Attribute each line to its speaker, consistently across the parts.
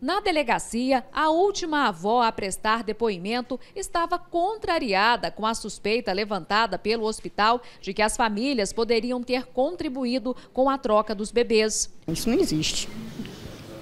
Speaker 1: Na delegacia, a última avó a prestar depoimento estava contrariada com a suspeita levantada pelo hospital de que as famílias poderiam ter contribuído com a troca dos bebês.
Speaker 2: Isso não existe.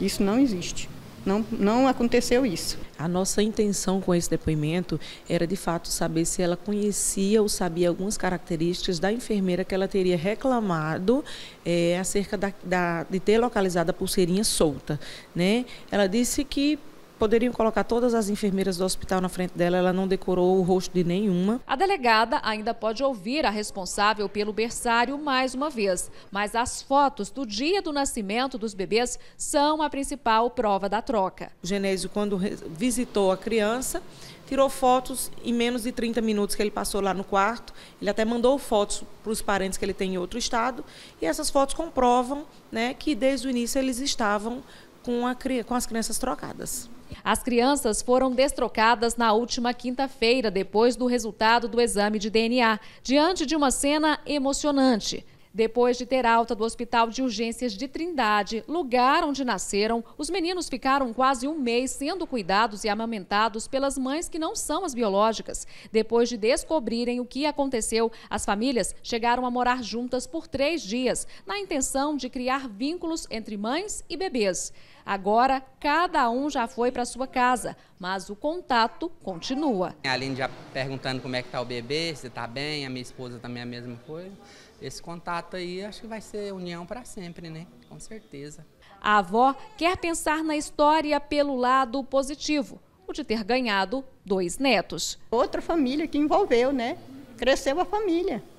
Speaker 2: Isso não existe não, não aconteceu isso. A nossa intenção com esse depoimento era de fato saber se ela conhecia ou sabia algumas características da enfermeira que ela teria reclamado é, acerca da, da, de ter localizado a pulseirinha solta. Né? Ela disse que Poderiam colocar todas as enfermeiras do hospital na frente dela, ela não decorou o rosto de nenhuma.
Speaker 1: A delegada ainda pode ouvir a responsável pelo berçário mais uma vez, mas as fotos do dia do nascimento dos bebês são a principal prova da troca. O Genésio, quando
Speaker 2: visitou a criança, tirou fotos em menos de 30 minutos que ele passou lá no quarto. Ele até mandou fotos para os parentes que ele tem em outro estado.
Speaker 1: E essas fotos comprovam né, que desde o início eles estavam com, a, com as crianças trocadas. As crianças foram destrocadas na última quinta-feira, depois do resultado do exame de DNA, diante de uma cena emocionante. Depois de ter alta do Hospital de Urgências de Trindade, lugar onde nasceram, os meninos ficaram quase um mês sendo cuidados e amamentados pelas mães que não são as biológicas. Depois de descobrirem o que aconteceu, as famílias chegaram a morar juntas por três dias, na intenção de criar vínculos entre mães e bebês. Agora, cada um já foi para sua casa, mas o contato continua.
Speaker 2: A de já perguntando como é que está o bebê, se está bem, a minha esposa também é a mesma coisa esse contato aí acho que vai ser união para sempre, né? Com certeza.
Speaker 1: A avó quer pensar na história pelo lado positivo, o de ter ganhado dois netos. Outra família que envolveu, né? Cresceu a família.